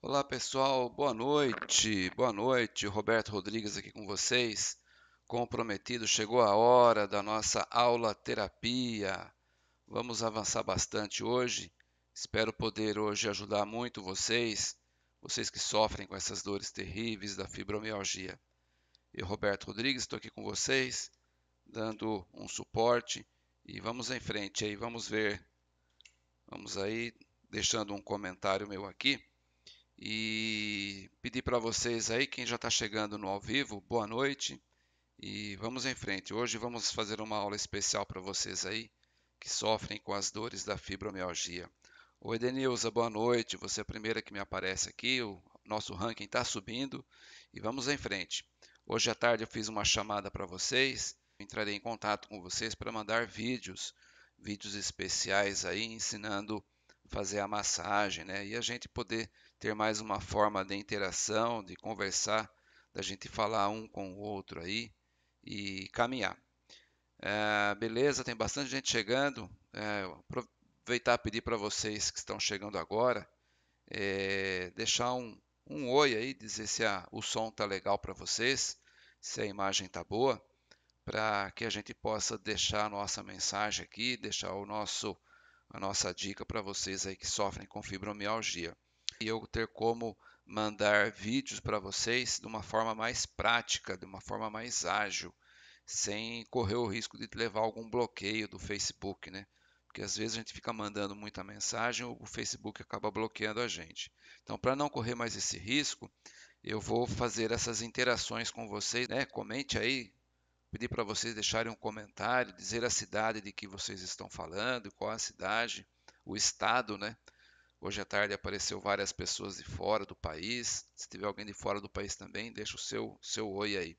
Olá pessoal, boa noite, boa noite. Roberto Rodrigues aqui com vocês. Comprometido, chegou a hora da nossa aula terapia. Vamos avançar bastante hoje. Espero poder hoje ajudar muito vocês, vocês que sofrem com essas dores terríveis da fibromialgia. Eu, Roberto Rodrigues, estou aqui com vocês, dando um suporte e vamos em frente aí, vamos ver. Vamos aí, deixando um comentário meu aqui e pedir para vocês aí, quem já está chegando no ao vivo, boa noite e vamos em frente. Hoje vamos fazer uma aula especial para vocês aí que sofrem com as dores da fibromialgia. Oi Denilza, boa noite, você é a primeira que me aparece aqui, o nosso ranking está subindo e vamos em frente. Hoje à tarde eu fiz uma chamada para vocês, entrarei em contato com vocês para mandar vídeos, vídeos especiais aí ensinando fazer a massagem, né? E a gente poder ter mais uma forma de interação, de conversar, da gente falar um com o outro aí e caminhar. É, beleza, tem bastante gente chegando. É, aproveitar e pedir para vocês que estão chegando agora, é, deixar um, um oi aí, dizer se a, o som tá legal para vocês, se a imagem tá boa, para que a gente possa deixar a nossa mensagem aqui, deixar o nosso a nossa dica para vocês aí que sofrem com fibromialgia. E eu ter como mandar vídeos para vocês de uma forma mais prática, de uma forma mais ágil, sem correr o risco de levar algum bloqueio do Facebook, né? Porque às vezes a gente fica mandando muita mensagem, o Facebook acaba bloqueando a gente. Então, para não correr mais esse risco, eu vou fazer essas interações com vocês, né? Comente aí pedir para vocês deixarem um comentário, dizer a cidade de que vocês estão falando, qual a cidade, o estado, né? Hoje à tarde apareceu várias pessoas de fora do país. Se tiver alguém de fora do país também, deixa o seu, seu oi aí.